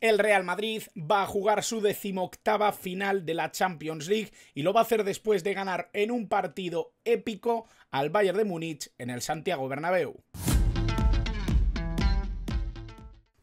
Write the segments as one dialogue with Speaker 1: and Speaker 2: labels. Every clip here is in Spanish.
Speaker 1: El Real Madrid va a jugar su decimoctava final de la Champions League y lo va a hacer después de ganar en un partido épico al Bayern de Múnich en el Santiago Bernabéu.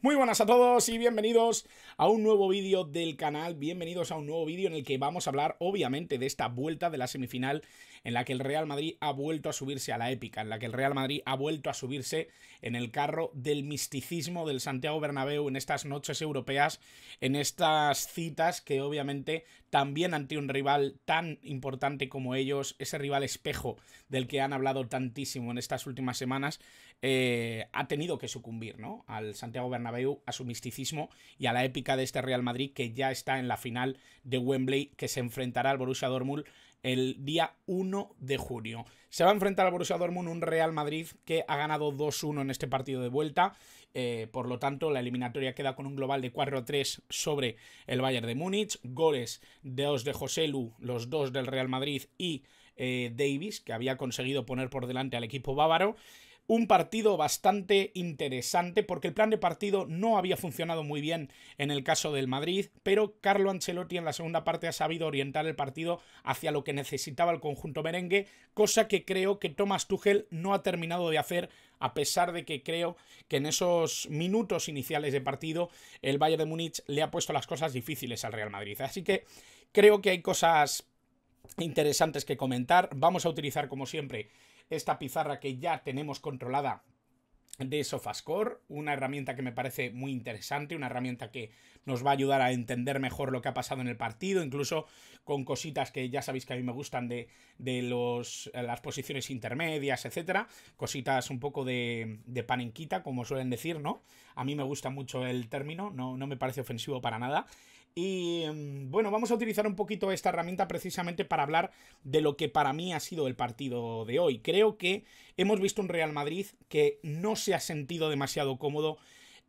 Speaker 1: Muy buenas a todos y bienvenidos a un nuevo vídeo del canal, bienvenidos a un nuevo vídeo en el que vamos a hablar obviamente de esta vuelta de la semifinal en la que el Real Madrid ha vuelto a subirse a la épica, en la que el Real Madrid ha vuelto a subirse en el carro del misticismo del Santiago Bernabéu en estas noches europeas, en estas citas que obviamente también ante un rival tan importante como ellos, ese rival espejo del que han hablado tantísimo en estas últimas semanas, eh, ha tenido que sucumbir, ¿no? Al Santiago Bernabéu, a su misticismo y a la épica de este Real Madrid que ya está en la final de Wembley, que se enfrentará al Borussia Dortmund el día 1 de junio. Se va a enfrentar al Borussia Dortmund un Real Madrid que ha ganado 2-1 en este partido de vuelta. Eh, por lo tanto, la eliminatoria queda con un global de 4-3 sobre el Bayern de Múnich. Goles de dos de Joselu, los dos del Real Madrid y eh, Davis, que había conseguido poner por delante al equipo bávaro un partido bastante interesante porque el plan de partido no había funcionado muy bien en el caso del Madrid, pero Carlo Ancelotti en la segunda parte ha sabido orientar el partido hacia lo que necesitaba el conjunto merengue, cosa que creo que Thomas Tuchel no ha terminado de hacer a pesar de que creo que en esos minutos iniciales de partido el Bayern de Múnich le ha puesto las cosas difíciles al Real Madrid. Así que creo que hay cosas interesantes que comentar. Vamos a utilizar como siempre esta pizarra que ya tenemos controlada de Sofascore, una herramienta que me parece muy interesante, una herramienta que nos va a ayudar a entender mejor lo que ha pasado en el partido, incluso con cositas que ya sabéis que a mí me gustan de, los, eh, las posiciones intermedias, etcétera, cositas un poco de, de, panenquita, como suelen decir, ¿no? A mí me gusta mucho el término, no, no me parece ofensivo para nada, y mm, bueno, vamos a utilizar un poquito esta herramienta precisamente para hablar de lo que para mí ha sido el partido de hoy. Creo que hemos visto un Real Madrid que no se ha sentido demasiado cómodo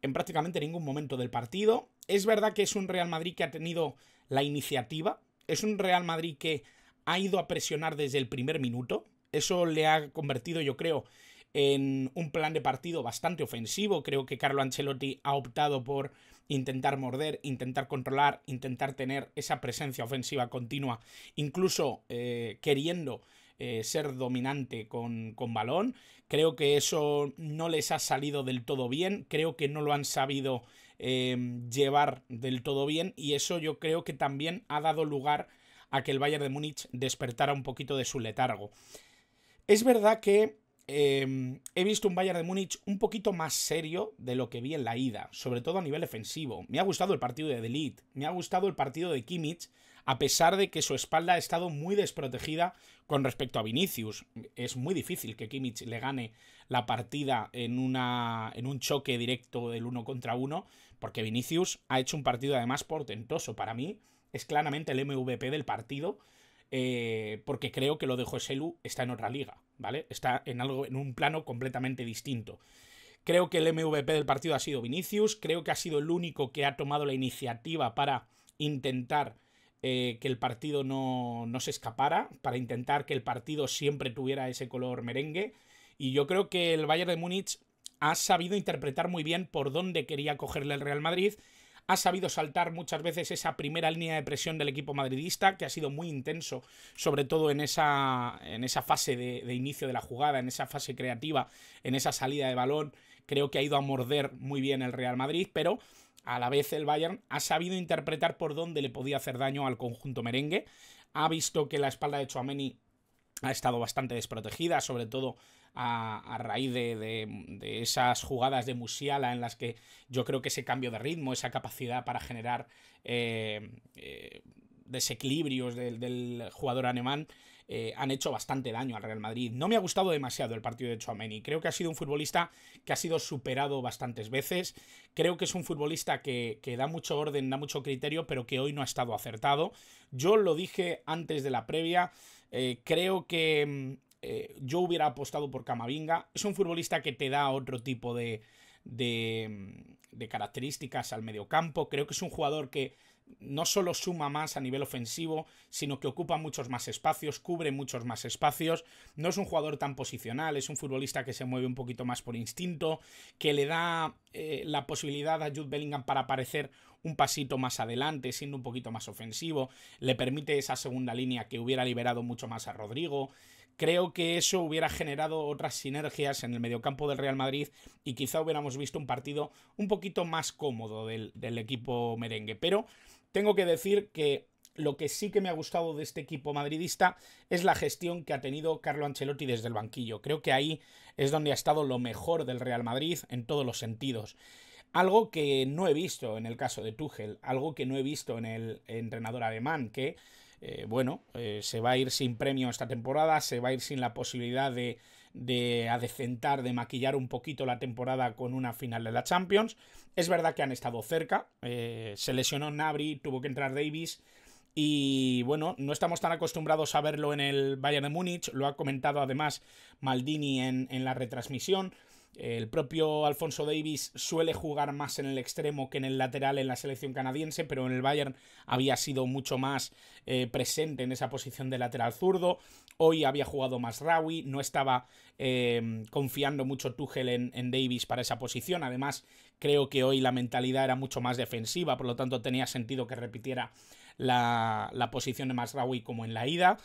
Speaker 1: en prácticamente ningún momento del partido. Es verdad que es un Real Madrid que ha tenido la iniciativa, es un Real Madrid que ha ido a presionar desde el primer minuto. Eso le ha convertido, yo creo, en un plan de partido bastante ofensivo. Creo que Carlo Ancelotti ha optado por intentar morder, intentar controlar, intentar tener esa presencia ofensiva continua, incluso eh, queriendo eh, ser dominante con, balón. Creo que eso no les ha salido del todo bien, creo que no lo han sabido em, llevar del todo bien y eso yo creo que también ha dado lugar a que el Bayern de Múnich despertara un poquito de su letargo. Es verdad que Em, he visto un Bayern de Múnich un poquito más serio de lo que vi en la ida, sobre todo a nivel ofensivo. Me ha gustado el partido de Delete, me ha gustado el partido de Kimmich, a pesar de que su espalda ha estado muy desprotegida con respecto a Vinicius. Es muy difícil que Kimmich le gane la partida en, una, en un choque directo del uno contra uno, porque Vinicius ha hecho un partido además portentoso. Para mí es claramente el MVP del partido, eh, porque creo que lo de Joselu está en otra liga ¿vale? Está en algo, en un plano completamente distinto. Creo que el MVP del partido ha sido Vinicius, creo que ha sido el único que ha tomado la iniciativa para intentar eh, que el partido no, no, se escapara, para intentar que el partido siempre tuviera ese color merengue. Y yo creo que el Bayern de Múnich ha sabido interpretar muy bien por dónde quería cogerle el Real Madrid ha sabido saltar muchas veces esa primera línea de presión del equipo madridista, que ha sido muy intenso, sobre todo en esa, en esa fase de, inicio de la jugada, en esa fase creativa, en esa salida de balón. Creo que ha ido a morder muy bien el Real Madrid, pero a la vez el Bayern ha sabido interpretar por dónde le podía hacer daño al conjunto merengue. Ha visto que la espalda de Chouameni ha estado bastante desprotegida, sobre todo a, raíz de, esas jugadas de Musiala en las que yo creo que ese cambio de ritmo, esa capacidad para generar eh, eh, desequilibrios del, jugador alemán eh, han hecho bastante daño al Real Madrid. No me ha gustado demasiado el partido de Chouameni. Creo que ha sido un futbolista que ha sido superado bastantes veces. Creo que es un futbolista que, da mucho orden, da mucho criterio, pero que hoy no ha estado acertado. Yo lo dije antes de la previa. creo que mm, eh, yo hubiera apostado por Camavinga. Es un futbolista que te da otro tipo de, de, características al mediocampo. Creo que es un jugador que no solo suma más a nivel ofensivo, sino que ocupa muchos más espacios, cubre muchos más espacios. No es un jugador tan posicional, es un futbolista que se mueve un poquito más por instinto, que le da eh, la posibilidad a Jude Bellingham para aparecer un pasito más adelante, siendo un poquito más ofensivo. Le permite esa segunda línea que hubiera liberado mucho más a Rodrigo. Creo que eso hubiera generado otras sinergias en el mediocampo del Real Madrid y quizá hubiéramos visto un partido un poquito más cómodo del, equipo merengue. Pero tengo que decir que lo que sí que me ha gustado de este equipo madridista es la gestión que ha tenido Carlo Ancelotti desde el banquillo. Creo que ahí es donde ha estado lo mejor del Real Madrid en todos los sentidos. Algo que no he visto en el caso de Tuchel, algo que no he visto en el entrenador alemán, que eh, bueno, eh, se va a ir sin premio esta temporada, se va a ir sin la posibilidad de, adecentar, de maquillar un poquito la temporada con una final de la Champions. Es verdad que han estado cerca, eh, se lesionó Nabri, tuvo que entrar Davis. Y bueno, no estamos tan acostumbrados a verlo en el Bayern de Múnich, lo ha comentado además Maldini en la retransmisión. El propio Alfonso Davis suele jugar más en el extremo que en el lateral en la selección canadiense, pero en el Bayern había sido mucho más eh, presente en esa posición de lateral zurdo. Hoy había jugado más Rawi, no estaba em, confiando mucho Tuchel en, Davis para esa posición. Además, creo que hoy la mentalidad era mucho más defensiva, por lo tanto tenía sentido que repitiera la, la, posición de más Rawi como en la ida.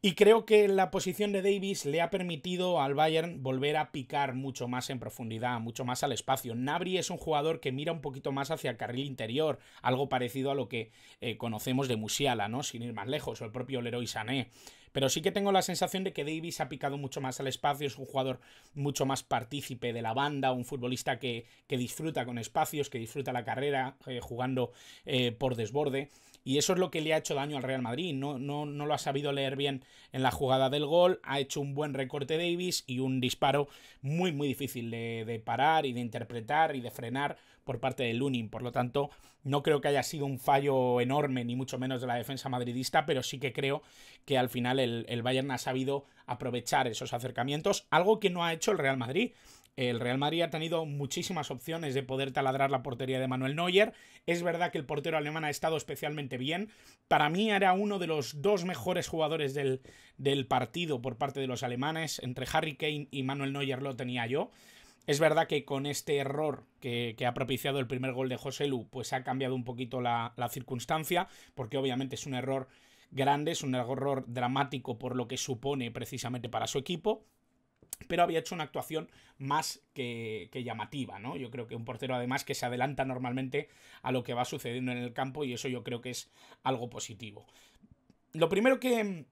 Speaker 1: Y creo que la posición de Davis le ha permitido al Bayern volver a picar mucho más en profundidad, mucho más al espacio. Nabri es un jugador que mira un poquito más hacia el carril interior, algo parecido a lo que eh, conocemos de Musiala, ¿no? Sin ir más lejos, o el propio Leroy Sané. Pero sí que tengo la sensación de que Davis ha picado mucho más al espacio, es un jugador mucho más partícipe de la banda, un futbolista que, disfruta con espacios, que disfruta la carrera eh, jugando eh, por desborde. Y eso es lo que le ha hecho daño al Real Madrid. No, no, lo ha sabido leer bien en la jugada del gol. Ha hecho un buen recorte Davis y un disparo muy, muy difícil de, de parar y de interpretar y de frenar por parte de Lunin. Por lo tanto, no creo que haya sido un fallo enorme, ni mucho menos de la defensa madridista, pero sí que creo que al final el, Bayern ha sabido aprovechar esos acercamientos, algo que no ha hecho el Real Madrid. El Real Madrid ha tenido muchísimas opciones de poder taladrar la portería de Manuel Neuer. Es verdad que el portero alemán ha estado especialmente bien. Para mí era uno de los dos mejores jugadores del, del partido por parte de los alemanes. Entre Harry Kane y Manuel Neuer lo tenía yo. Es verdad que con este error que, ha propiciado el primer gol de José Lu, pues ha cambiado un poquito la, circunstancia, porque obviamente es un error grande, es un error dramático por lo que supone precisamente para su equipo, pero había hecho una actuación más que, que, llamativa, ¿no? Yo creo que un portero además que se adelanta normalmente a lo que va sucediendo en el campo y eso yo creo que es algo positivo. Lo primero que,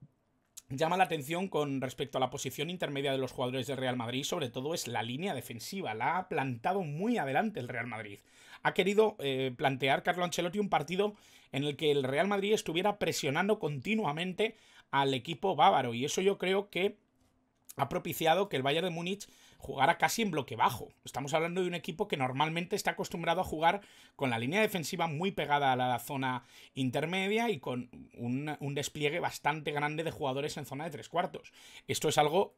Speaker 1: llama la atención con respecto a la posición intermedia de los jugadores del Real Madrid, sobre todo es la línea defensiva. La ha plantado muy adelante el Real Madrid. Ha querido eh, plantear Carlo Ancelotti un partido en el que el Real Madrid estuviera presionando continuamente al equipo bávaro y eso yo creo que ha propiciado que el Bayern de Múnich jugará casi en bloque bajo. Estamos hablando de un equipo que normalmente está acostumbrado a jugar con la línea defensiva muy pegada a la zona intermedia y con un, un despliegue bastante grande de jugadores en zona de tres cuartos. Esto es algo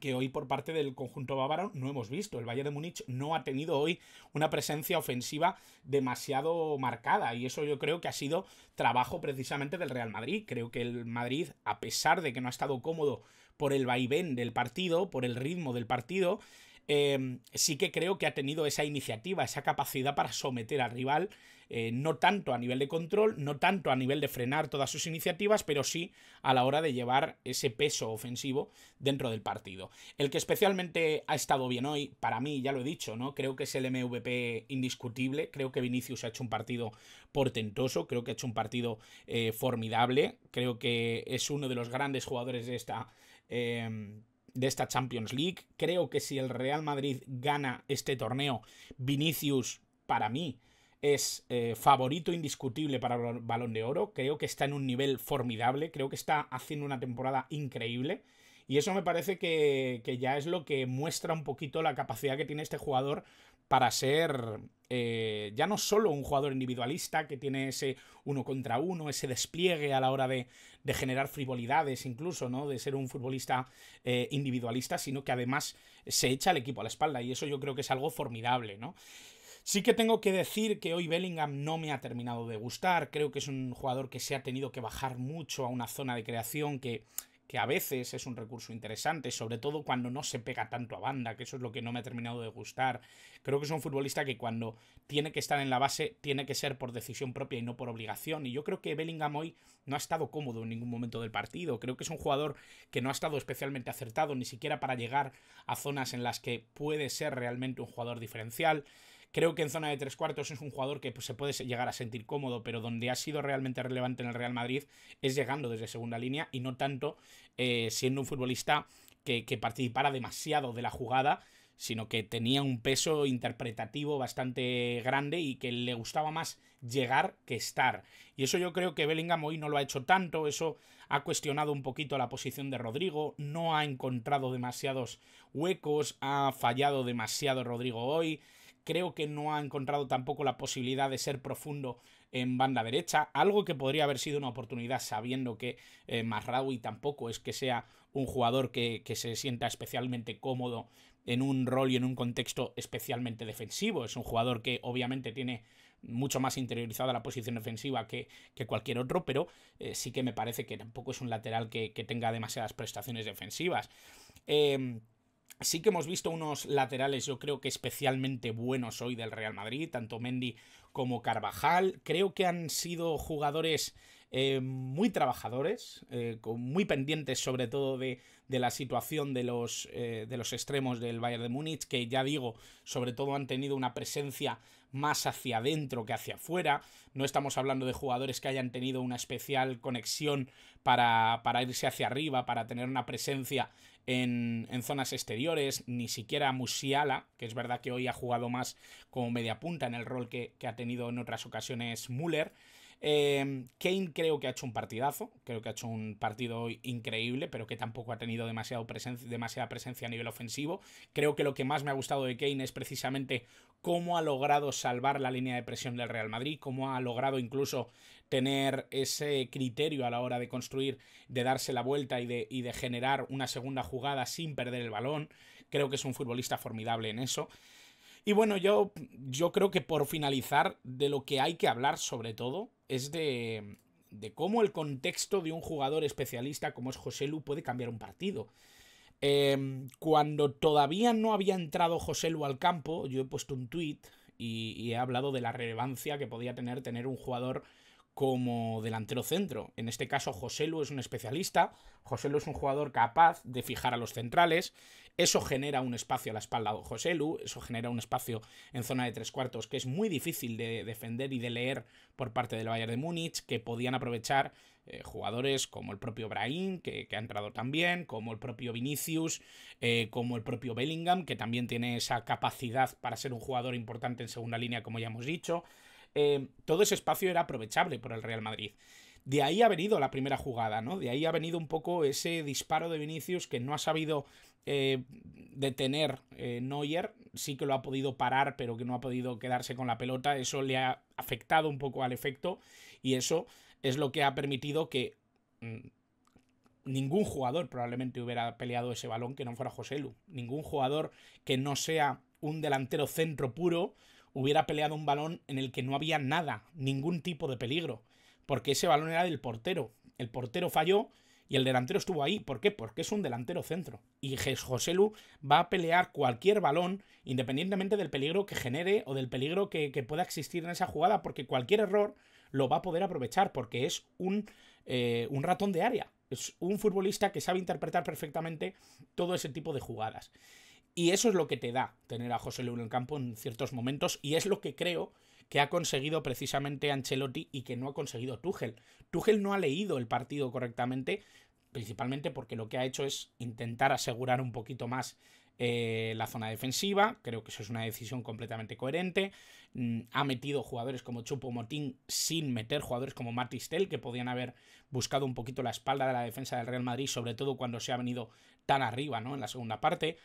Speaker 1: que hoy por parte del conjunto bávaro no hemos visto. El Valle de Múnich no ha tenido hoy una presencia ofensiva demasiado marcada y eso yo creo que ha sido trabajo precisamente del Real Madrid. Creo que el Madrid, a pesar de que no ha estado cómodo por el vaivén del partido, por el ritmo del partido, em, sí que creo que ha tenido esa iniciativa, esa capacidad para someter al rival, eh, no tanto a nivel de control, no tanto a nivel de frenar todas sus iniciativas, pero sí a la hora de llevar ese peso ofensivo dentro del partido. El que especialmente ha estado bien hoy, para mí, ya lo he dicho, ¿no? Creo que es el MVP indiscutible, creo que Vinicius ha hecho un partido portentoso, creo que ha hecho un partido eh, formidable, creo que es uno de los grandes jugadores de esta Em, de esta Champions League. Creo que si el Real Madrid gana este torneo, Vinicius, para mí, es eh, favorito indiscutible para el balón de oro. Creo que está en un nivel formidable, creo que está haciendo una temporada increíble. Y eso me parece que, que, ya es lo que muestra un poquito la capacidad que tiene este jugador para ser eh, ya no solo un jugador individualista que tiene ese uno contra uno, ese despliegue a la hora de, generar frivolidades, incluso, ¿no? De ser un futbolista eh, individualista, sino que además se echa al equipo a la espalda. Y eso yo creo que es algo formidable, ¿no? Sí que tengo que decir que hoy Bellingham no me ha terminado de gustar. Creo que es un jugador que se ha tenido que bajar mucho a una zona de creación que que a veces es un recurso interesante, sobre todo cuando no se pega tanto a banda, que eso es lo que no me ha terminado de gustar. Creo que es un futbolista que cuando tiene que estar en la base, tiene que ser por decisión propia y no por obligación. Y yo creo que Bellingham hoy no ha estado cómodo en ningún momento del partido. Creo que es un jugador que no ha estado especialmente acertado, ni siquiera para llegar a zonas en las que puede ser realmente un jugador diferencial. Creo que en zona de tres cuartos es un jugador que pues, se puede llegar a sentir cómodo, pero donde ha sido realmente relevante en el Real Madrid es llegando desde segunda línea y no tanto eh, siendo un futbolista que, que participara demasiado de la jugada sino que tenía un peso interpretativo bastante grande y que le gustaba más llegar que estar. Y eso yo creo que Bellingham hoy no lo ha hecho tanto, eso ha cuestionado un poquito la posición de Rodrigo, no ha encontrado demasiados huecos, ha fallado demasiado Rodrigo hoy, Creo que no ha encontrado tampoco la posibilidad de ser profundo en banda derecha, algo que podría haber sido una oportunidad sabiendo que eh, tampoco es que sea un jugador que, se sienta especialmente cómodo en un rol y en un contexto especialmente defensivo. Es un jugador que obviamente tiene mucho más interiorizada la posición defensiva que, cualquier otro, pero eh, sí que me parece que tampoco es un lateral que, que tenga demasiadas prestaciones defensivas. Em, Sí que hemos visto unos laterales, yo creo que especialmente buenos hoy del Real Madrid, tanto Mendy como Carvajal. Creo que han sido jugadores eh, muy trabajadores, eh, con, muy pendientes sobre todo de, la situación de los, eh, de los extremos del Bayern de Múnich, que ya digo, sobre todo han tenido una presencia más hacia adentro que hacia afuera. No estamos hablando de jugadores que hayan tenido una especial conexión para, para irse hacia arriba, para tener una presencia en, zonas exteriores, ni siquiera Musiala, que es verdad que hoy ha jugado más como media punta en el rol que, ha tenido en otras ocasiones Müller. Em, Kane creo que ha hecho un partidazo, creo que ha hecho un partido increíble, pero que tampoco ha tenido demasiada presencia a nivel ofensivo. Creo que lo que más me ha gustado de Kane es precisamente cómo ha logrado salvar la línea de presión del Real Madrid, cómo ha logrado incluso tener ese criterio a la hora de construir, de darse la vuelta y de, generar una segunda jugada sin perder el balón. Creo que es un futbolista formidable en eso. Y bueno, yo, yo creo que por finalizar, de lo que hay que hablar sobre todo es de, cómo el contexto de un jugador especialista como es José Lu puede cambiar un partido. Em, cuando todavía no había entrado José Lu al campo, yo he puesto un tweet y, y, he hablado de la relevancia que podía tener tener un jugador como delantero centro. En este caso, José Lu es un especialista. José Lu es un jugador capaz de fijar a los centrales. Eso genera un espacio a la espalda de José Lu. Eso genera un espacio en zona de tres cuartos que es muy difícil de defender y de leer por parte del Bayern de Múnich, que podían aprovechar eh, jugadores como el propio Brahim, que, ha entrado también, como el propio Vinicius, eh, como el propio Bellingham, que también tiene esa capacidad para ser un jugador importante en segunda línea, como ya hemos dicho. Em, todo ese espacio era aprovechable por el Real Madrid. De ahí ha venido la primera jugada, ¿no? De ahí ha venido un poco ese disparo de Vinicius que no ha sabido eh, detener eh, Neuer, sí que lo ha podido parar, pero que no ha podido quedarse con la pelota, eso le ha afectado un poco al efecto y eso es lo que ha permitido que mm, ningún jugador probablemente hubiera peleado ese balón que no fuera Lu ningún jugador que no sea un delantero centro puro hubiera peleado un balón en el que no había nada, ningún tipo de peligro, porque ese balón era del portero. El portero falló y el delantero estuvo ahí. ¿Por qué? Porque es un delantero centro. Y José Lu va a pelear cualquier balón, independientemente del peligro que genere o del peligro que, pueda existir en esa jugada, porque cualquier error lo va a poder aprovechar, porque es un, eh, un ratón de área. Es un futbolista que sabe interpretar perfectamente todo ese tipo de jugadas. Y eso es lo que te da tener a José León en el campo en ciertos momentos y es lo que creo que ha conseguido precisamente Ancelotti y que no ha conseguido Tuchel. Tuchel no ha leído el partido correctamente, principalmente porque lo que ha hecho es intentar asegurar un poquito más eh, la zona defensiva. Creo que eso es una decisión completamente coherente. Mm, ha metido jugadores como Chupo Motín sin meter jugadores como Matistel, que podían haber buscado un poquito la espalda de la defensa del Real Madrid, sobre todo cuando se ha venido tan arriba ¿no? en la segunda parte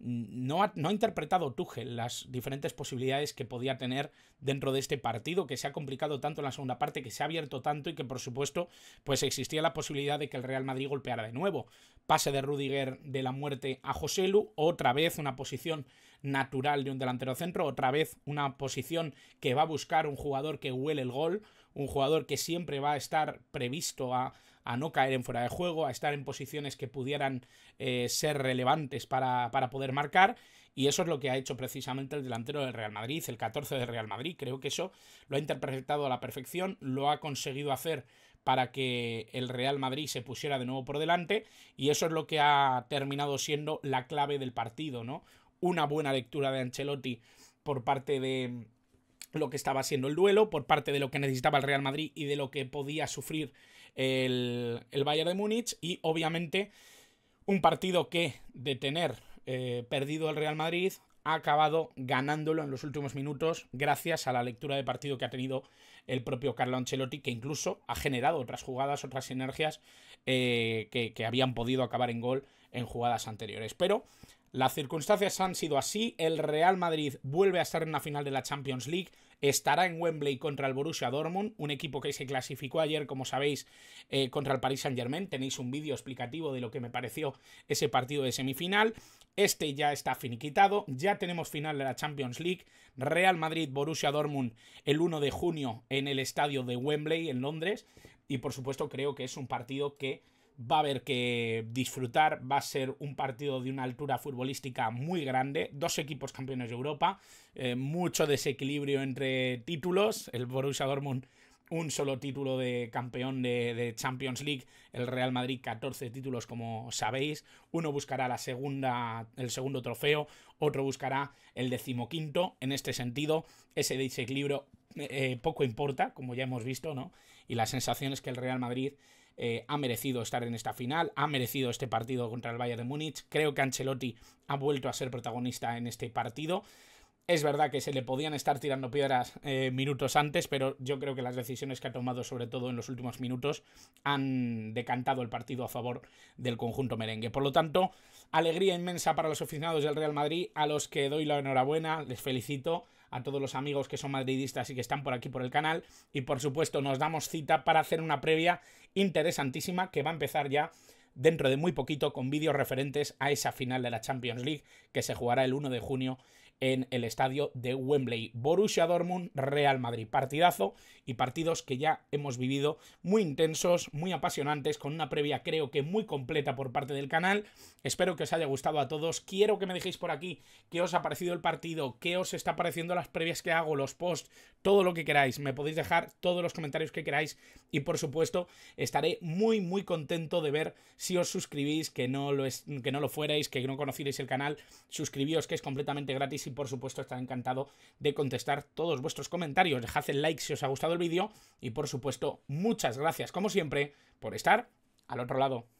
Speaker 1: no ha, interpretado Tuchel las diferentes posibilidades que podía tener dentro de este partido, que se ha complicado tanto en la segunda parte, que se ha abierto tanto y que por supuesto pues existía la posibilidad de que el Real Madrid golpeara de nuevo. Pase de Rudiger de la muerte a Joselu, otra vez una posición natural de un delantero centro, otra vez una posición que va a buscar un jugador que huele el gol, un jugador que siempre va a estar previsto a a no caer en fuera de juego, a estar en posiciones que pudieran eh, ser relevantes para, para poder marcar. Y eso es lo que ha hecho precisamente el delantero del Real Madrid, el 14 de Real Madrid. Creo que eso lo ha interpretado a la perfección, lo ha conseguido hacer para que el Real Madrid se pusiera de nuevo por delante y eso es lo que ha terminado siendo la clave del partido, ¿no? Una buena lectura de Ancelotti por parte de, lo que estaba siendo el duelo por parte de lo que necesitaba el Real Madrid y de lo que podía sufrir el, Bayern de Múnich y obviamente un partido que de tener eh, perdido el Real Madrid ha acabado ganándolo en los últimos minutos gracias a la lectura de partido que ha tenido el propio Carlo Ancelotti, que incluso ha generado otras jugadas, otras sinergias eh, que, que habían podido acabar en gol en jugadas anteriores. Pero las circunstancias han sido así, el Real Madrid vuelve a estar en la final de la Champions League, estará en Wembley contra el Borussia Dortmund, un equipo que se clasificó ayer, como sabéis, eh, contra el Paris Saint-Germain. Tenéis un vídeo explicativo de lo que me pareció ese partido de semifinal. Este ya está finiquitado, ya tenemos final de la Champions League, Real Madrid Borussia Dortmund
Speaker 2: el 1 de junio
Speaker 1: en el estadio de Wembley en Londres y por supuesto creo que es un partido que va a haber que disfrutar, va a ser un partido de una altura futbolística muy grande, dos equipos campeones de Europa, eh, mucho desequilibrio entre títulos, el Borussia Dortmund un solo título de campeón de, Champions League, el Real Madrid 14 títulos como sabéis, uno buscará la segunda, el segundo trofeo, otro buscará el decimoquinto, en este sentido ese desequilibrio eh, eh, poco importa, como ya hemos visto, ¿no? Y la sensación es que el Real Madrid eh, ha merecido estar en esta final, ha merecido este partido contra el Bayern de Múnich. Creo que Ancelotti ha vuelto a ser protagonista en este partido. Es verdad que se le podían estar tirando piedras eh, minutos antes, pero yo creo que las decisiones que ha tomado, sobre todo en los últimos minutos, han decantado el partido a favor del conjunto merengue. Por lo tanto, alegría inmensa para los aficionados del Real Madrid, a los que doy la enhorabuena, les felicito a todos los amigos que son madridistas y que están por aquí por el canal. Y por supuesto nos damos cita para hacer una previa interesantísima que va a empezar ya dentro de muy poquito con vídeos referentes a esa final de la Champions League que se jugará el 1 de junio en el estadio de Wembley. Borussia Dortmund, Real Madrid. Partidazo y partidos que ya hemos vivido muy intensos, muy apasionantes, con una previa creo que muy completa por parte del canal. Espero que os haya gustado a todos. Quiero que me dejéis por aquí qué os ha parecido el partido, qué os está pareciendo las previas que hago, los posts, todo lo que queráis. Me podéis dejar todos los comentarios que queráis y por supuesto estaré muy muy contento de ver si os suscribís, que no lo, es, que no lo fuerais, que no conocierais el canal. Suscribíos que es completamente gratis y por supuesto estaré encantado de contestar todos vuestros comentarios. Dejad el like si os ha gustado el vídeo y por supuesto muchas gracias como siempre por estar al otro lado.